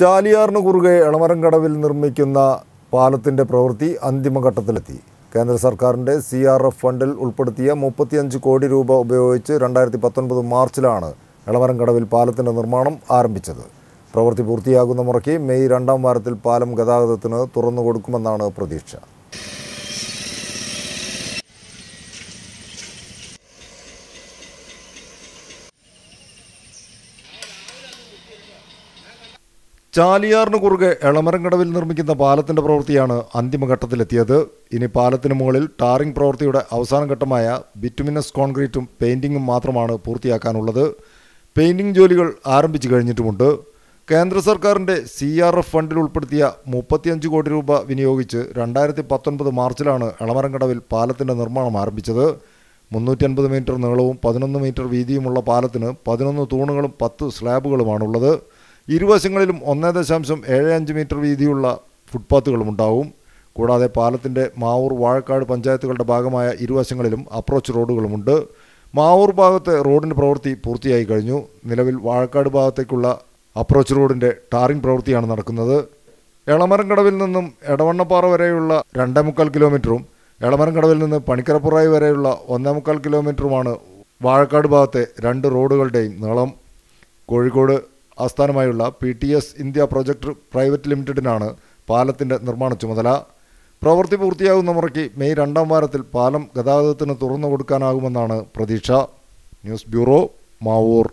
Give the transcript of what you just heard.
ചാലിയാറിന് കുറുകെ കടവിൽ നിർമ്മിക്കുന്ന പാലത്തിൻ്റെ പ്രവൃത്തി അന്തിമഘട്ടത്തിലെത്തി കേന്ദ്ര സർക്കാരിൻ്റെ സി ആർ എഫ് ഫണ്ടിൽ ഉൾപ്പെടുത്തിയ മുപ്പത്തിയഞ്ച് കോടി രൂപ ഉപയോഗിച്ച് രണ്ടായിരത്തി പത്തൊൻപത് മാർച്ചിലാണ് കടവിൽ പാലത്തിൻ്റെ നിർമ്മാണം ആരംഭിച്ചത് പ്രവൃത്തി പൂർത്തിയാകുന്ന മുറയ്ക്ക് മെയ് രണ്ടാം വാരത്തിൽ പാലം ഗതാഗതത്തിന് തുറന്നു കൊടുക്കുമെന്നാണ് പ്രതീക്ഷ ചാലിയാറിന് കുറുകെ എളമരംകടവിൽ നിർമ്മിക്കുന്ന പാലത്തിന്റെ പ്രവൃത്തിയാണ് അന്തിമഘട്ടത്തിലെത്തിയത് ഇനി പാലത്തിന് മുകളിൽ ടാറിംഗ് പ്രവൃത്തിയുടെ അവസാന ഘട്ടമായ ബിറ്റുമിനസ് കോൺക്രീറ്റും പെയിന്റിങ്ങും മാത്രമാണ് പൂർത്തിയാക്കാനുള്ളത് പെയിന്റിംഗ് ജോലികൾ ആരംഭിച്ചു കഴിഞ്ഞിട്ടുമുണ്ട് കേന്ദ്ര സർക്കാരിന്റെ സി ആർ എഫ് ഫണ്ടിൽ ഉൾപ്പെടുത്തിയ മുപ്പത്തിയഞ്ച് കോടി രൂപ വിനിയോഗിച്ച് രണ്ടായിരത്തി പത്തൊൻപത് മാർച്ചിലാണ് എളമരംകടവിൽ പാലത്തിന്റെ നിർമ്മാണം ആരംഭിച്ചത് മുന്നൂറ്റി അൻപത് മീറ്റർ നീളവും പതിനൊന്ന് മീറ്റർ വീതിയുമുള്ള പാലത്തിന് പതിനൊന്ന് തൂണുകളും പത്ത് സ്ലാബുകളുമാണുള്ളത് ഇരുവശങ്ങളിലും ഒന്ന് ദശാംശം ഏഴ് അഞ്ച് മീറ്റർ വീതിയുള്ള ഫുട്പാത്തുകളും ഉണ്ടാവും കൂടാതെ പാലത്തിൻ്റെ മാവൂർ വാഴക്കാട് പഞ്ചായത്തുകളുടെ ഭാഗമായ ഇരുവശങ്ങളിലും അപ്രോച്ച് റോഡുകളുമുണ്ട് മാവൂർ ഭാഗത്തെ റോഡിൻ്റെ പ്രവൃത്തി പൂർത്തിയായി കഴിഞ്ഞു നിലവിൽ വാഴക്കാട് ഭാഗത്തേക്കുള്ള അപ്രോച്ച് റോഡിൻ്റെ ടാറിംഗ് പ്രവൃത്തിയാണ് നടക്കുന്നത് എളമരംകടവിൽ നിന്നും എടവണ്ണപ്പാറ വരെയുള്ള രണ്ടേ മുക്കാൽ കിലോമീറ്ററും എളമരംകടവിൽ നിന്ന് പണിക്കരപ്പുറായി വരെയുള്ള ഒന്നേ മുക്കാൽ കിലോമീറ്ററുമാണ് വാഴക്കാട് ഭാഗത്തെ രണ്ട് റോഡുകളുടെയും നീളം കോഴിക്കോട് ആസ്ഥാനമായുള്ള P T S India project private ലിമിറ്റഡിനാണ് പാലത്തിൻ്റെ നിർമ്മാണ ചുമതല പ്രവൃത്തി പൂർത്തിയാകുന്ന മുറയ്ക്ക് മെയ് രണ്ടാം വാരത്തിൽ പാലം ഗതാഗതത്തിന് തുറന്നു കൊടുക്കാനാകുമെന്നാണ് പ്രതീക്ഷ ന്യൂസ് ബ്യൂറോ മാവൂർ